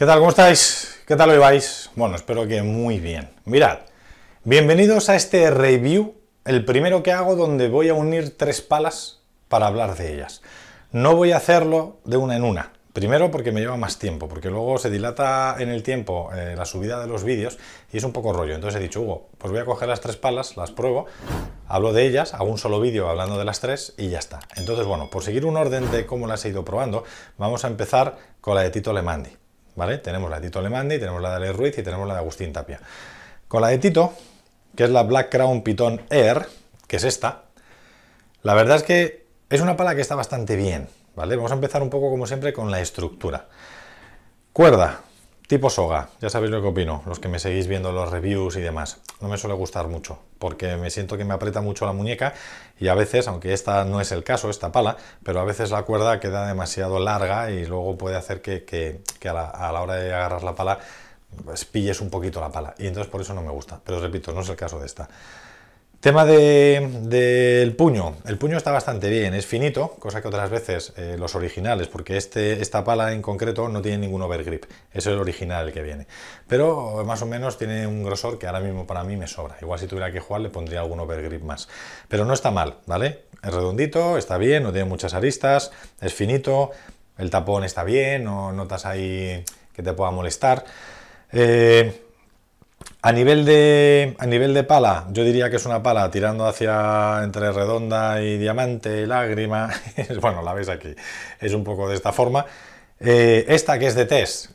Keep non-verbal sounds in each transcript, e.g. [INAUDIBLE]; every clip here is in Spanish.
¿Qué tal? ¿Cómo estáis? ¿Qué tal lo vais? Bueno, espero que muy bien. Mirad, bienvenidos a este review, el primero que hago donde voy a unir tres palas para hablar de ellas. No voy a hacerlo de una en una. Primero porque me lleva más tiempo, porque luego se dilata en el tiempo eh, la subida de los vídeos y es un poco rollo. Entonces he dicho, Hugo, pues voy a coger las tres palas, las pruebo, hablo de ellas, hago un solo vídeo hablando de las tres y ya está. Entonces, bueno, por seguir un orden de cómo las he ido probando, vamos a empezar con la de Tito Lemandi. Tenemos la de Tito Alemandi, tenemos la de Ale Ruiz y tenemos la de Agustín Tapia. Con la de Tito, que es la Black Crown Python Air, que es esta, la verdad es que es una pala que está bastante bien, ¿vale? Vamos a empezar un poco como siempre con la estructura. Cuerda, Tipo soga, ya sabéis lo que opino, los que me seguís viendo los reviews y demás. No me suele gustar mucho, porque me siento que me aprieta mucho la muñeca y a veces, aunque esta no es el caso, esta pala, pero a veces la cuerda queda demasiado larga y luego puede hacer que, a, la, hora de agarrar la pala espilles pilles un poquito la pala. Y entonces por eso no me gusta, pero repito, no es el caso de esta. Tema del puño. El puño está bastante bien, es finito, cosa que otras veces eh, los originales, porque este, esta pala en concreto no tiene ningún overgrip, es el original el que viene. Pero más o menos tiene un grosor que ahora mismo para mí me sobra. Igual si tuviera que jugar le pondría algún overgrip más. Pero no está mal, ¿vale? Es redondito, está bien, no tiene muchas aristas, es finito, el tapón está bien, no notas ahí que te pueda molestar. Eh, a nivel, de, a nivel de pala, yo diría que es una pala tirando hacia entre redonda y diamante, lágrima. [LAUGHS] bueno, la veis aquí. Es un poco de esta forma. Eh, esta que es de test,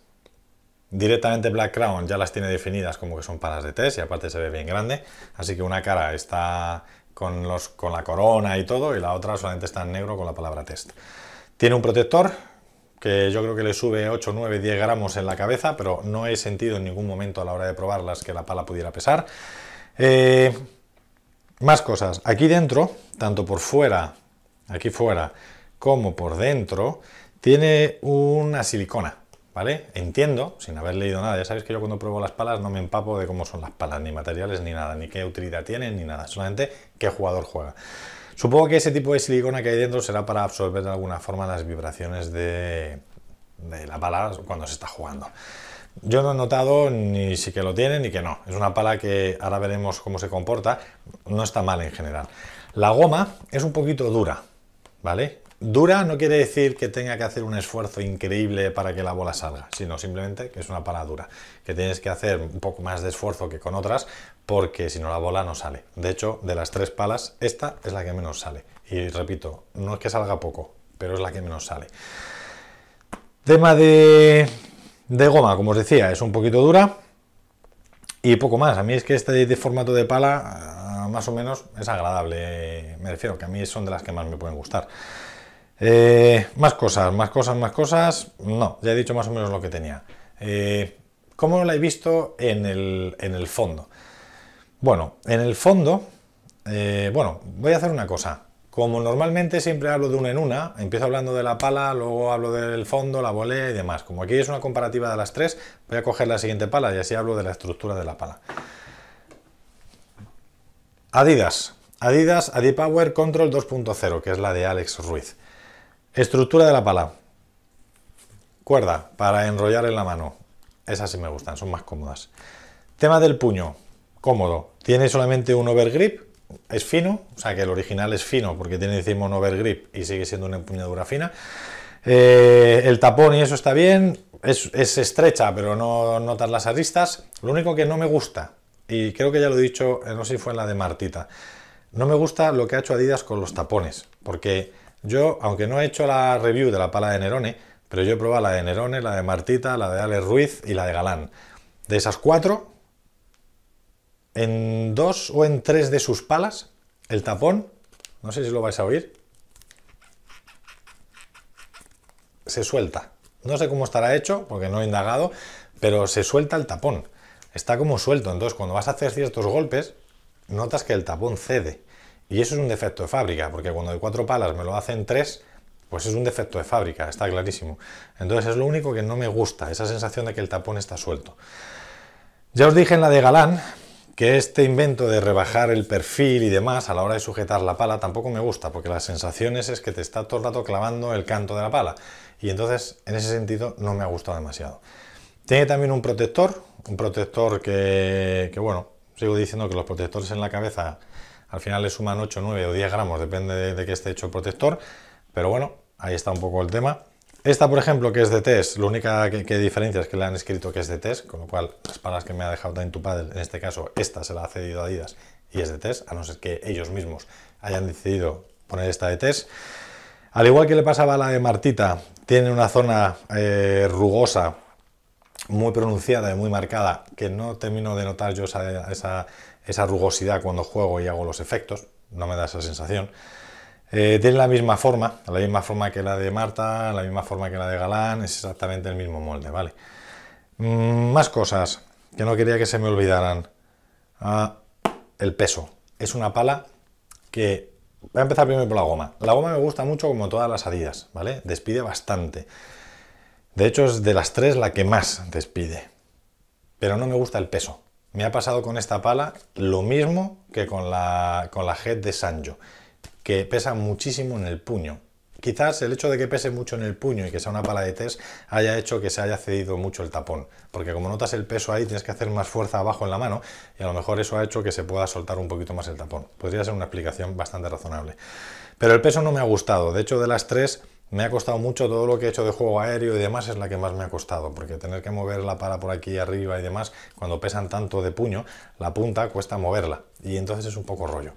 directamente Black Crown ya las tiene definidas como que son palas de test y aparte se ve bien grande. Así que una cara está con, los, con la corona y todo y la otra solamente está en negro con la palabra test. Tiene un protector que yo creo que le sube 8, 9, 10 gramos en la cabeza, pero no he sentido en ningún momento a la hora de probarlas que la pala pudiera pesar. Eh, más cosas, aquí dentro, tanto por fuera, aquí fuera, como por dentro, tiene una silicona, ¿vale? Entiendo, sin haber leído nada, ya sabéis que yo cuando pruebo las palas no me empapo de cómo son las palas, ni materiales, ni nada, ni qué utilidad tienen, ni nada, solamente qué jugador juega. Supongo que ese tipo de silicona que hay dentro será para absorber de alguna forma las vibraciones de, la pala cuando se está jugando. Yo no he notado ni si que lo tiene ni que no. Es una pala que ahora veremos cómo se comporta. No está mal en general. La goma es un poquito dura, ¿vale? Dura no quiere decir que tenga que hacer un esfuerzo increíble para que la bola salga, sino simplemente que es una pala dura, que tienes que hacer un poco más de esfuerzo que con otras porque si no la bola no sale. De hecho, de las tres palas, esta es la que menos sale. Y repito, no es que salga poco, pero es la que menos sale. Tema de, goma, como os decía, es un poquito dura y poco más. A mí es que este de formato de pala ah, más o menos es agradable. Me refiero que a mí son de las que más me pueden gustar. Eh, más cosas, más cosas, más cosas. No, ya he dicho más o menos lo que tenía. Eh, ¿Cómo la he visto en el, fondo? Bueno, en el fondo, eh, bueno, voy a hacer una cosa. Como normalmente siempre hablo de una en una, empiezo hablando de la pala, luego hablo del fondo, la volea y demás. Como aquí es una comparativa de las tres, voy a coger la siguiente pala y así hablo de la estructura de la pala. Adidas, Adidas Adipower Control 2.0, que es la de Alex Ruiz. Estructura de la pala. Cuerda para enrollar en la mano. Esas sí me gustan, son más cómodas. Tema del puño. Cómodo. Tiene solamente un overgrip. Es fino, o sea que el original es fino porque tiene encima un overgrip y sigue siendo una empuñadura fina. Eh, el tapón y eso está bien. Es, es estrecha, pero no notas las aristas. Lo único que no me gusta, y creo que ya lo he dicho, eh, no sé si fue en la de Martita, no me gusta lo que ha hecho Adidas con los tapones, porque yo, aunque no he hecho la review de la pala de Nerone, pero yo he probado la de Nerone, la de Martita, la de Alex Ruiz y la de Galán. De esas cuatro, en dos o en tres de sus palas, el tapón, no sé si lo vais a oír, se suelta. No sé cómo estará hecho, porque no he indagado, pero se suelta el tapón. Está como suelto, entonces cuando vas a hacer ciertos golpes, notas que el tapón cede. Y eso es un defecto de fábrica, porque cuando de cuatro palas me lo hacen tres, pues es un defecto de fábrica, está clarísimo. Entonces es lo único que no me gusta, esa sensación de que el tapón está suelto. Ya os dije en la de Galán que este invento de rebajar el perfil y demás a la hora de sujetar la pala tampoco me gusta, porque las sensaciones es que te está todo el rato clavando el canto de la pala. Y entonces, en ese sentido, no me ha gustado demasiado. Tiene también un protector, un protector que, que bueno, sigo diciendo que los protectores en la cabeza al final le suman 8, 9 o 10 gramos, depende de, que esté hecho el protector. Pero bueno, ahí está un poco el tema. Esta, por ejemplo, que es de test, la única que, diferencia es que le han escrito que es de test, con lo cual las palas que me ha dejado en tu padre, en este caso, esta se la ha cedido a Adidas y es de test, a no ser que ellos mismos hayan decidido poner esta de test. Al igual que le pasaba a la de Martita, tiene una zona eh, rugosa muy pronunciada y muy marcada, que no termino de notar yo esa, esa rugosidad cuando juego y hago los efectos, no me da esa sensación. tiene eh, la misma forma, la misma forma que la de Marta, la misma forma que la de Galán, es exactamente el mismo molde, ¿vale? Mm, más cosas que no quería que se me olvidaran. Ah, el peso. Es una pala que... Voy a empezar primero por la goma. La goma me gusta mucho como todas las adidas, ¿vale? Despide bastante. De hecho, es de las tres la que más despide. Pero no me gusta el peso. Me ha pasado con esta pala lo mismo que con la, con la head de Sanjo, que pesa muchísimo en el puño. Quizás el hecho de que pese mucho en el puño y que sea una pala de test haya hecho que se haya cedido mucho el tapón, porque como notas el peso ahí tienes que hacer más fuerza abajo en la mano y a lo mejor eso ha hecho que se pueda soltar un poquito más el tapón. Podría ser una explicación bastante razonable. Pero el peso no me ha gustado, de hecho de las tres me ha costado mucho todo lo que he hecho de juego aéreo y demás, es la que más me ha costado, porque tener que mover la pala por aquí arriba y demás, cuando pesan tanto de puño, la punta cuesta moverla y entonces es un poco rollo.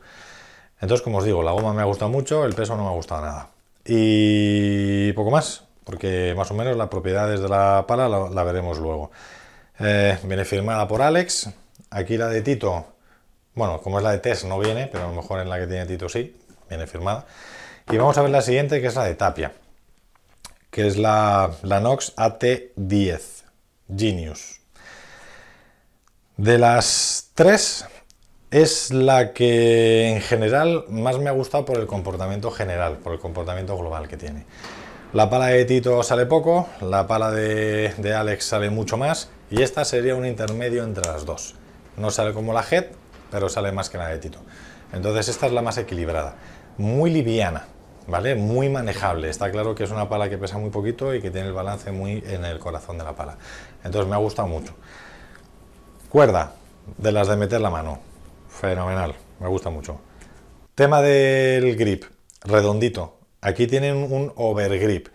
Entonces, como os digo, la goma me ha gustado mucho, el peso no me ha gustado nada. Y poco más, porque más o menos las propiedades de la pala la, veremos luego. Eh, viene firmada por Alex, aquí la de Tito, bueno, como es la de Tess no viene, pero a lo mejor en la que tiene Tito sí, viene firmada. Y vamos a ver la siguiente, que es la de Tapia, que es la, Nox AT10 Genius. De las tres, es la que en general más me ha gustado por el comportamiento general, por el comportamiento global que tiene. La pala de Tito sale poco, la pala de, de Alex sale mucho más y esta sería un intermedio entre las dos. No sale como la Head, pero sale más que la de Tito. Entonces esta es la más equilibrada, muy liviana, ¿vale? Muy manejable. Está claro que es una pala que pesa muy poquito y que tiene el balance muy en el corazón de la pala. Entonces me ha gustado mucho. Cuerda, de las de meter la mano. Fenomenal, me gusta mucho. Tema del grip, redondito. Aquí tienen un overgrip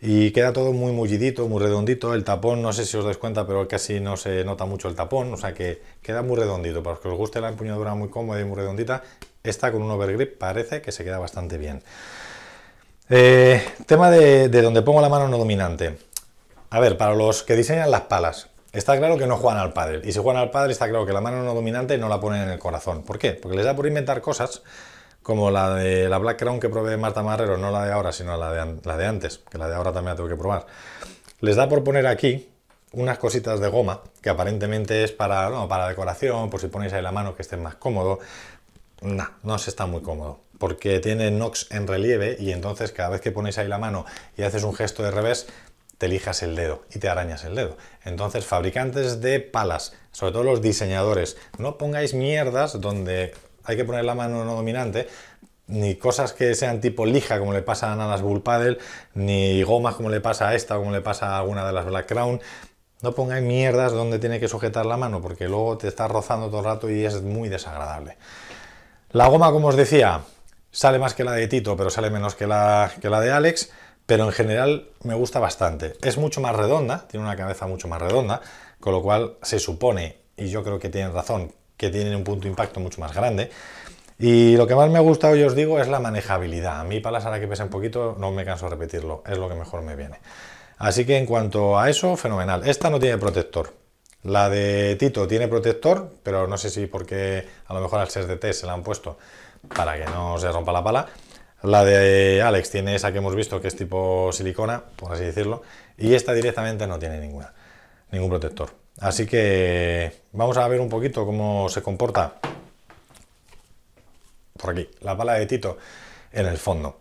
y queda todo muy mullidito, muy redondito. El tapón, no sé si os dais cuenta, pero casi no se nota mucho el tapón, o sea que queda muy redondito. Para los que os guste la empuñadura muy cómoda y muy redondita, está con un overgrip parece que se queda bastante bien. Eh, tema de, donde pongo la mano no dominante. A ver, para los que diseñan las palas, está claro que no juegan al padre. Y si juegan al padre, está claro que la mano no dominante no la ponen en el corazón. ¿Por qué? Porque les da por inventar cosas como la de la Black Crown que probé de Marta Marrero, no la de ahora, sino la de, la de antes, que la de ahora también la tengo que probar. Les da por poner aquí unas cositas de goma, que aparentemente es para, no, para decoración, por si ponéis ahí la mano que esté más cómodo. no, no se está muy cómodo porque tiene NOx en relieve y entonces cada vez que pones ahí la mano y haces un gesto de revés, te lijas el dedo y te arañas el dedo. Entonces, fabricantes de palas, sobre todo los diseñadores, no pongáis mierdas donde hay que poner la mano no dominante, ni cosas que sean tipo lija como le pasan a las Bull ni gomas como le pasa a esta o como le pasa a alguna de las Black Crown. No pongáis mierdas donde tiene que sujetar la mano porque luego te está rozando todo el rato y es muy desagradable. La goma, como os decía, Sale más que la de Tito, pero sale menos que la, que la de Alex, pero en general me gusta bastante. Es mucho más redonda, tiene una cabeza mucho más redonda, con lo cual se supone, y yo creo que tienen razón, que tiene un punto de impacto mucho más grande. Y lo que más me ha gustado, yo os digo, es la manejabilidad. A mí, para la que pesa un poquito, no me canso de repetirlo, es lo que mejor me viene. Así que en cuanto a eso, fenomenal. Esta no tiene protector. La de Tito tiene protector, pero no sé si porque a lo mejor al ser de T se la han puesto para que no se rompa la pala. La de Alex tiene esa que hemos visto que es tipo silicona, por así decirlo, y esta directamente no tiene ninguna, ningún protector. Así que vamos a ver un poquito cómo se comporta por aquí, la pala de Tito en el fondo.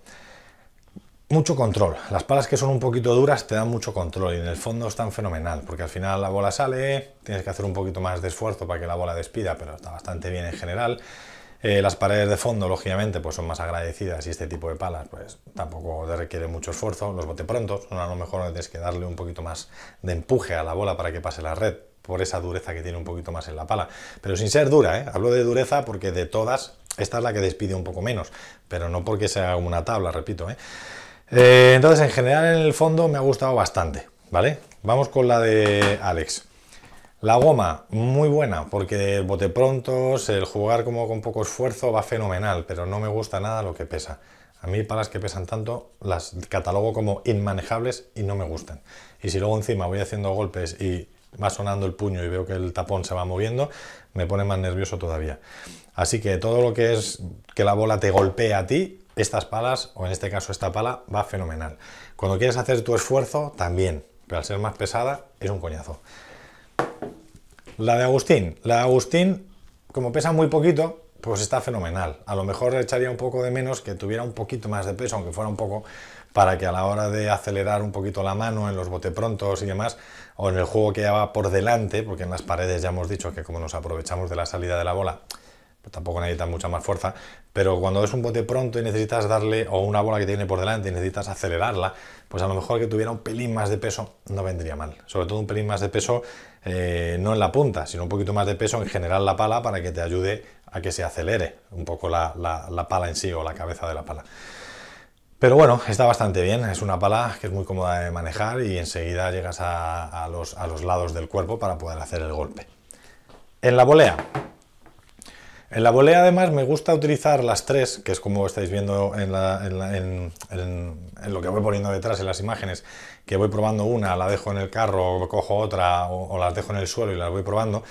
Mucho control. Las palas que son un poquito duras te dan mucho control y en el fondo están fenomenal porque al final la bola sale, tienes que hacer un poquito más de esfuerzo para que la bola despida, pero está bastante bien en general. Eh, las paredes de fondo, lógicamente, pues son más agradecidas y este tipo de palas, pues tampoco requiere mucho esfuerzo. Los bote prontos, a lo mejor tienes que darle un poquito más de empuje a la bola para que pase la red, por esa dureza que tiene un poquito más en la pala. Pero sin ser dura, ¿eh? Hablo de dureza porque de todas, esta es la que despide un poco menos, pero no porque sea una tabla, repito, ¿eh? entonces, en general, en el fondo me ha gustado bastante, ¿vale? Vamos con la de Alex. La goma, muy buena, porque el bote pronto, el jugar como con poco esfuerzo va fenomenal, pero no me gusta nada lo que pesa. A mí palas que pesan tanto las catalogo como inmanejables y no me gustan. Y si luego encima voy haciendo golpes y va sonando el puño y veo que el tapón se va moviendo, me pone más nervioso todavía. Así que todo lo que es que la bola te golpee a ti, estas palas, o en este caso esta pala, va fenomenal. Cuando quieres hacer tu esfuerzo, también, pero al ser más pesada, es un coñazo. La de Agustín. La de Agustín, como pesa muy poquito, pues está fenomenal. A lo mejor echaría un poco de menos que tuviera un poquito más de peso, aunque fuera un poco, para que a la hora de acelerar un poquito la mano en los boteprontos y demás, o en el juego que ya va por delante, porque en las paredes ya hemos dicho que como nos aprovechamos de la salida de la bola, pues tampoco necesitas mucha más fuerza, pero cuando ves un bote pronto y necesitas darle, o una bola que tiene por delante y necesitas acelerarla, pues a lo mejor que tuviera un pelín más de peso no vendría mal. Sobre todo un pelín más de peso, eh, no en la punta, sino un poquito más de peso en general la pala para que te ayude a que se acelere un poco la, pala en sí o la cabeza de la pala. Pero bueno, está bastante bien, es una pala que es muy cómoda de manejar y enseguida llegas a, los, a, los, lados del cuerpo para poder hacer el golpe. En la volea, en la volea además me gusta utilizar las tres, que es como estáis viendo en, lo que voy poniendo detrás en las imágenes, que voy probando una, la dejo en el carro, o cojo otra o, las dejo en el suelo y las voy probando.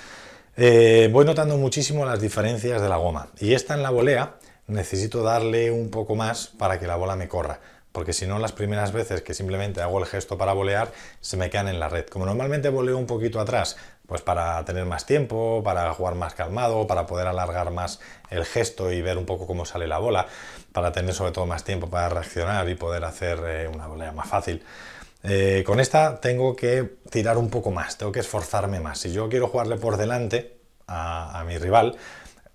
Eh, voy notando muchísimo las diferencias de la goma y esta en la volea necesito darle un poco más para que la bola me corra porque si no las primeras veces que simplemente hago el gesto para volear se me quedan en la red. Como normalmente voleo un poquito atrás, pues para tener más tiempo, para jugar más calmado, para poder alargar más el gesto y ver un poco cómo sale la bola, para tener sobre todo más tiempo para reaccionar y poder hacer eh, una volea más fácil. Eh, con esta tengo que tirar un poco más, tengo que esforzarme más. Si yo quiero jugarle por delante a mi rival,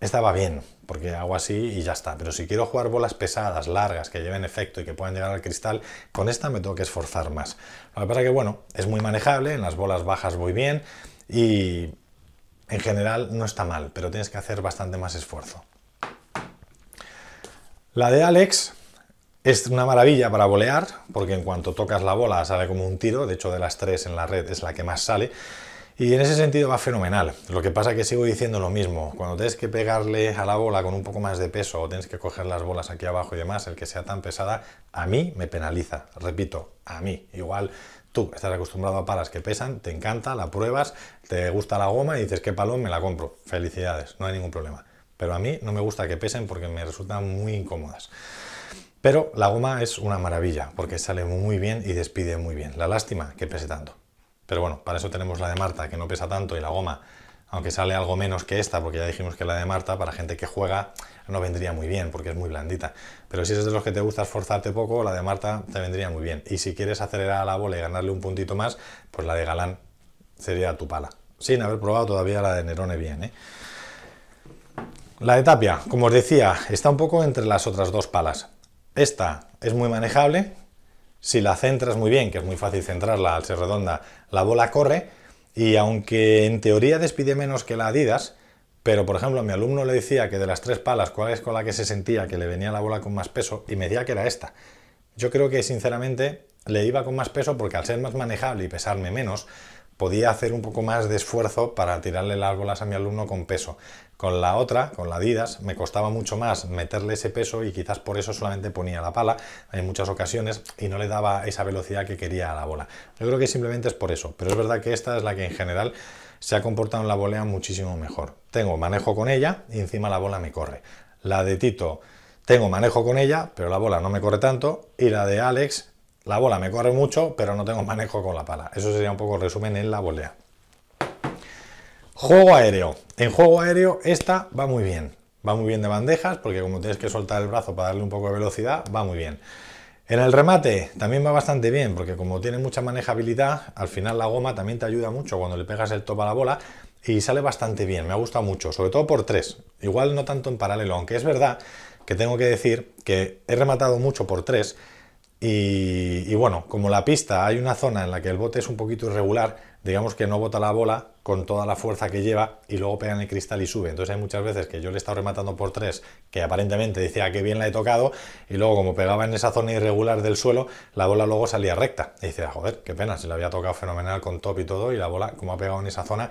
estaba bien, porque hago así y ya está. Pero si quiero jugar bolas pesadas, largas, que lleven efecto y que puedan llegar al cristal, con esta me tengo que esforzar más. Lo que pasa que, bueno, es muy manejable, en las bolas bajas voy bien y en general no está mal, pero tienes que hacer bastante más esfuerzo. La de Alex es una maravilla para volear, porque en cuanto tocas la bola sale como un tiro, de hecho de las tres en la red es la que más sale, y en ese sentido va fenomenal. Lo que pasa es que sigo diciendo lo mismo. Cuando tienes que pegarle a la bola con un poco más de peso o tienes que coger las bolas aquí abajo y demás, el que sea tan pesada, a mí me penaliza. Repito, a mí. Igual tú estás acostumbrado a palas que pesan, te encanta, la pruebas, te gusta la goma y dices, que palón, me la compro. Felicidades, no hay ningún problema. Pero a mí no me gusta que pesen porque me resultan muy incómodas. Pero la goma es una maravilla porque sale muy bien y despide muy bien. La lástima que pese tanto. Pero bueno, para eso tenemos la de Marta, que no pesa tanto, y la goma, aunque sale algo menos que esta, porque ya dijimos que la de Marta, para gente que juega, no vendría muy bien, porque es muy blandita. Pero si es de los que te gusta esforzarte poco, la de Marta te vendría muy bien. Y si quieres acelerar a la bola y ganarle un puntito más, pues la de Galán sería tu pala. Sin haber probado todavía la de Nerone bien, ¿eh? La de Tapia, como os decía, está un poco entre las otras dos palas. Esta es muy manejable, si la centras muy bien, que es muy fácil centrarla al ser redonda, la bola corre y aunque en teoría despide menos que la Adidas, pero por ejemplo mi alumno le decía que de las tres palas, ¿cuál es con la que se sentía que le venía la bola con más peso? Y me decía que era esta. Yo creo que sinceramente le iba con más peso porque al ser más manejable y pesarme menos, podía hacer un poco más de esfuerzo para tirarle las bolas a mi alumno con peso. Con la otra, con la Adidas, me costaba mucho más meterle ese peso y quizás por eso solamente ponía la pala en muchas ocasiones y no le daba esa velocidad que quería a la bola. Yo creo que simplemente es por eso, pero es verdad que esta es la que en general se ha comportado en la volea muchísimo mejor. Tengo manejo con ella y encima la bola me corre. La de Tito, tengo manejo con ella, pero la bola no me corre tanto y la de Alex la bola me corre mucho, pero no tengo manejo con la pala. Eso sería un poco el resumen en la volea. Juego aéreo. En juego aéreo esta va muy bien. Va muy bien de bandejas porque como tienes que soltar el brazo para darle un poco de velocidad, va muy bien. En el remate también va bastante bien porque como tiene mucha manejabilidad, al final la goma también te ayuda mucho cuando le pegas el top a la bola y sale bastante bien. Me ha gustado mucho, sobre todo por tres. Igual no tanto en paralelo, aunque es verdad que tengo que decir que he rematado mucho por tres y, bueno, como la pista hay una zona en la que el bote es un poquito irregular, digamos que no bota la bola con toda la fuerza que lleva y luego pega en el cristal y sube. Entonces hay muchas veces que yo le he estado rematando por tres, que aparentemente decía que bien la he tocado, y luego como pegaba en esa zona irregular del suelo, la bola luego salía recta. Y dice, ah, joder, qué pena, se la había tocado fenomenal con top y todo, y la bola como ha pegado en esa zona,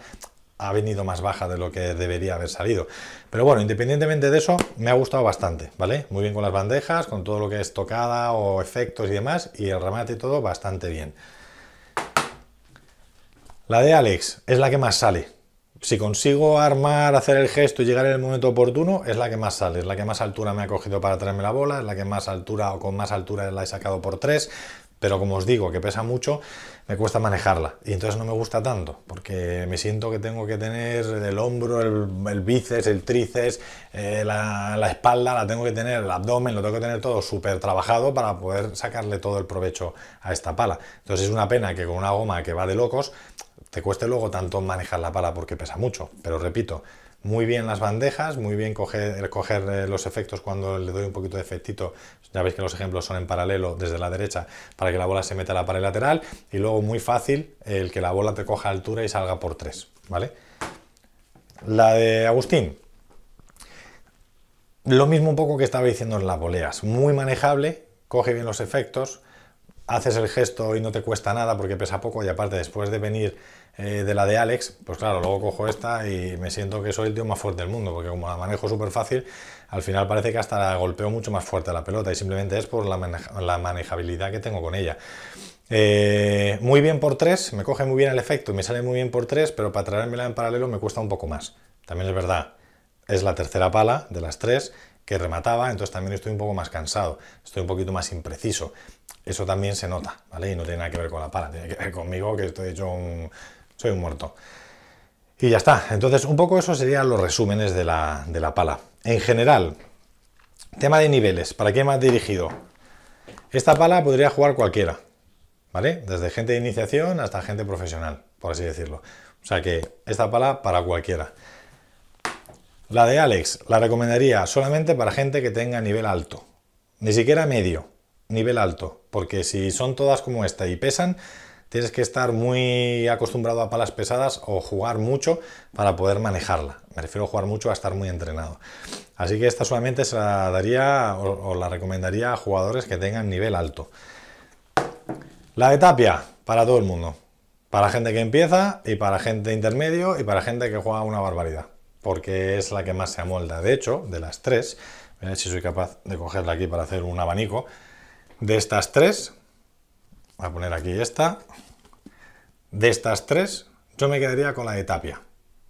ha venido más baja de lo que debería haber salido. Pero bueno, independientemente de eso, me ha gustado bastante, ¿vale? Muy bien con las bandejas, con todo lo que es tocada o efectos y demás, y el remate y todo bastante bien. La de Alex es la que más sale. Si consigo armar, hacer el gesto y llegar en el momento oportuno, es la que más sale, es la que más altura me ha cogido para traerme la bola, es la que más altura o con más altura la he sacado por tres, pero como os digo, que pesa mucho, me cuesta manejarla. Y entonces no me gusta tanto, porque me siento que tengo que tener el hombro, el, bíceps, el tríceps, eh, la, la, espalda, la tengo que tener, el abdomen, lo tengo que tener todo súper trabajado para poder sacarle todo el provecho a esta pala. Entonces es una pena que con una goma que va de locos, te cueste luego tanto manejar la pala porque pesa mucho. Pero repito, muy bien las bandejas, muy bien coger, eh, eh, los efectos cuando le doy un poquito de efectito, ya veis que los ejemplos son en paralelo desde la derecha para que la bola se meta a la pared lateral y luego muy fácil el que la bola te coja altura y salga por tres. ¿vale? La de Agustín, lo mismo un poco que estaba diciendo en las voleas, muy manejable, coge bien los efectos, haces el gesto y no te cuesta nada porque pesa poco y aparte después de venir eh, de la de Alex, pues claro, luego cojo esta y me siento que soy el tío más fuerte del mundo porque como la manejo súper fácil, al final parece que hasta la golpeo mucho más fuerte a la pelota y simplemente es por la, manejabilidad que tengo con ella. Eh, muy bien por tres, me coge muy bien el efecto, y me sale muy bien por tres, pero para traérmela en paralelo me cuesta un poco más. También es verdad, es la tercera pala de las tres que remataba, entonces también estoy un poco más cansado, estoy un poquito más impreciso. Eso también se nota, ¿vale? Y no tiene nada que ver con la pala, tiene que ver conmigo, que estoy hecho un... soy un muerto. Y ya está. Entonces, un poco eso serían los resúmenes de la, de la pala. En general, tema de niveles, ¿para qué más dirigido? Esta pala podría jugar cualquiera, ¿vale? Desde gente de iniciación hasta gente profesional, por así decirlo. O sea que esta pala para cualquiera. La de Alex la recomendaría solamente para gente que tenga nivel alto. Ni siquiera medio, nivel alto. Porque si son todas como esta y pesan, tienes que estar muy acostumbrado a palas pesadas o jugar mucho para poder manejarla. Me refiero a jugar mucho a estar muy entrenado. Así que esta solamente se la daría o, la recomendaría a jugadores que tengan nivel alto. La de Tapia, para todo el mundo. Para gente que empieza y para gente intermedio y para gente que juega una barbaridad porque es la que más se amolda. De hecho, de las tres, a eh, si soy capaz de cogerla aquí para hacer un abanico, de estas tres, voy a poner aquí esta, de estas tres, yo me quedaría con la de tapia,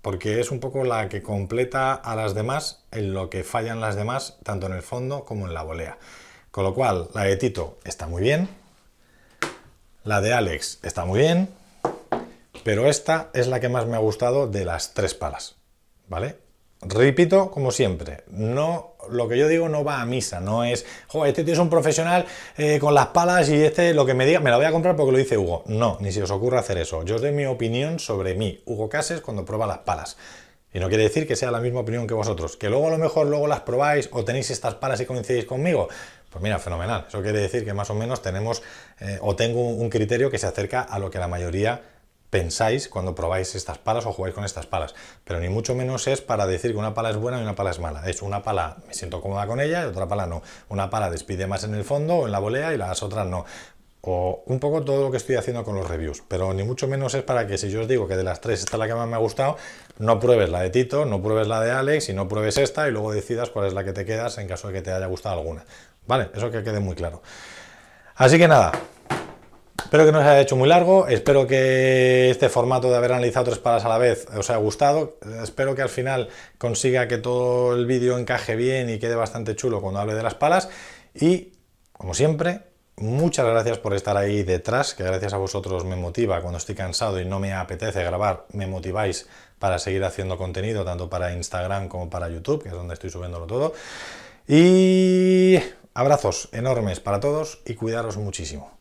porque es un poco la que completa a las demás en lo que fallan las demás, tanto en el fondo como en la volea. Con lo cual, la de Tito está muy bien, la de Alex está muy bien, pero esta es la que más me ha gustado de las tres palas. ¿vale? Repito, como siempre, no, lo que yo digo no va a misa, no es, jo, este tío es un profesional eh, con las palas y este lo que me diga me la voy a comprar porque lo dice Hugo. No, ni se os ocurre hacer eso. Yo os doy mi opinión sobre mí, Hugo Cases, cuando prueba las palas. Y no quiere decir que sea la misma opinión que vosotros, que luego a lo mejor luego las probáis o tenéis estas palas y coincidís conmigo. Pues mira, fenomenal. Eso quiere decir que más o menos tenemos eh, o tengo un criterio que se acerca a lo que la mayoría pensáis cuando probáis estas palas o jugáis con estas palas. Pero ni mucho menos es para decir que una pala es buena y una pala es mala. Es una pala, me siento cómoda con ella y otra pala no. Una pala despide más en el fondo o en la volea y las otras no. O un poco todo lo que estoy haciendo con los reviews. Pero ni mucho menos es para que si yo os digo que de las tres esta es la que más me ha gustado, no pruebes la de Tito, no pruebes la de Alex y no pruebes esta y luego decidas cuál es la que te quedas en caso de que te haya gustado alguna. ¿Vale? Eso que quede muy claro. Así que nada, Espero que no os haya hecho muy largo. Espero que este formato de haber analizado tres palas a la vez os haya gustado. Espero que al final consiga que todo el vídeo encaje bien y quede bastante chulo cuando hable de las palas. Y, como siempre, muchas gracias por estar ahí detrás, que gracias a vosotros me motiva cuando estoy cansado y no me apetece grabar, me motiváis para seguir haciendo contenido, tanto para Instagram como para YouTube, que es donde estoy subiéndolo todo. Y abrazos enormes para todos y cuidaros muchísimo.